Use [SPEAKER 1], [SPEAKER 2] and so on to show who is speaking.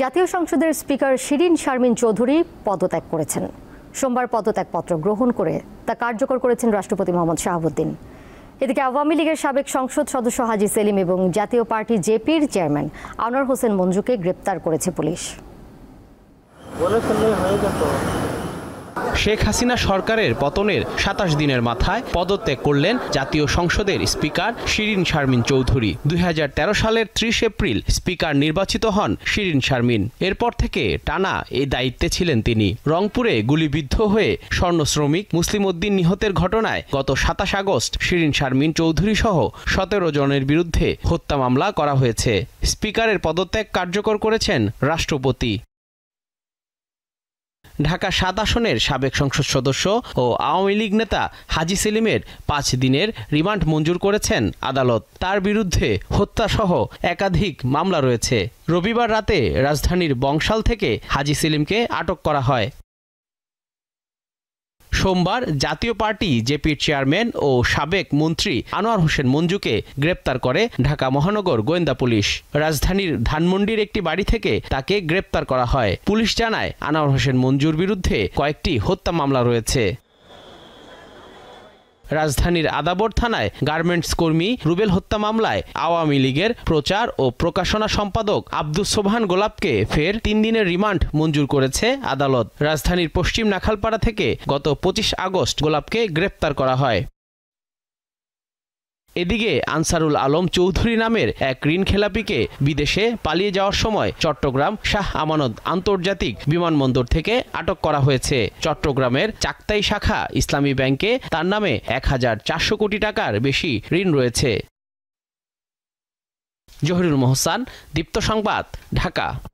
[SPEAKER 1] জাতীয় সংসদের স্পিকার শিরিন শারমিন চৌধুরী পদত্যাগ করেছেন সোমবার পদত্যাগপত্র গ্রহণ করে তা কার্যকর করেছেন রাষ্ট্রপতি মোহাম্মদ শাহাবুদ্দিন এদিকে আওয়ামী লীগের সাবেক সংসদ সদস্য হাজি সেলিম এবং জাতীয় পার্টি জেপির চেয়ারম্যান আনোয়ার হোসেন মঞ্জুকে গ্রেপ্তার করেছে পুলিশ
[SPEAKER 2] শেখ হাসিনা সরকারের পতনের সাতাশ দিনের মাথায় পদত্যাগ করলেন জাতীয় সংসদের স্পিকার শিরিন শারমিন চৌধুরী দুই সালের ত্রিশ এপ্রিল স্পিকার নির্বাচিত হন শিরিন শারমিন এরপর থেকে টানা এই দায়িত্বে ছিলেন তিনি রংপুরে গুলিবিদ্ধ হয়ে স্বর্ণ শ্রমিক মুসলিম উদ্দিন নিহতের ঘটনায় গত সাতাশ আগস্ট শিরিন শারমিন চৌধুরী সহ সতেরো জনের বিরুদ্ধে হত্যা মামলা করা হয়েছে স্পিকারের পদত্যাগ কার্যকর করেছেন রাষ্ট্রপতি ঢাকা সাত আসনের সাবেক সংসদ সদস্য ও আওয়ামী লীগ নেতা হাজি সেলিমের পাঁচ দিনের রিমান্ড মঞ্জুর করেছেন আদালত তার বিরুদ্ধে হত্যাসহ একাধিক মামলা রয়েছে রবিবার রাতে রাজধানীর বংশাল থেকে হাজি সেলিমকে আটক করা হয় সোমবার জাতীয় পার্টি জেপির চেয়ারম্যান ও সাবেক মন্ত্রী আনোয়ার হোসেন মঞ্জুকে গ্রেপ্তার করে ঢাকা মহানগর গোয়েন্দা পুলিশ রাজধানীর ধানমন্ডির একটি বাড়ি থেকে তাকে গ্রেপ্তার করা হয় পুলিশ জানায় আনোয়ার হোসেন মঞ্জুর বিরুদ্ধে কয়েকটি হত্যা মামলা রয়েছে রাজধানীর আদাবর থানায় গার্মেন্টস কর্মী রুবেল হত্যা মামলায় আওয়ামী লীগের প্রচার ও প্রকাশনা সম্পাদক আব্দুস সোবহান গোলাপকে ফের তিন দিনের রিমান্ড মঞ্জুর করেছে আদালত রাজধানীর পশ্চিম নাখালপাড়া থেকে গত পঁচিশ আগস্ট গোলাপকে গ্রেপ্তার করা হয় এদিকে আনসারুল আলম চৌধুরী নামের এক ঋণ খেলাপিকে বিদেশে পালিয়ে যাওয়ার সময় চট্টগ্রাম শাহ আমানত আন্তর্জাতিক বিমানবন্দর থেকে আটক করা হয়েছে চট্টগ্রামের চাকতাই শাখা ইসলামী ব্যাংকে তার নামে এক হাজার চারশো কোটি টাকার বেশি ঋণ রয়েছে জহিরুল মোহসান দীপ্ত সংবাদ ঢাকা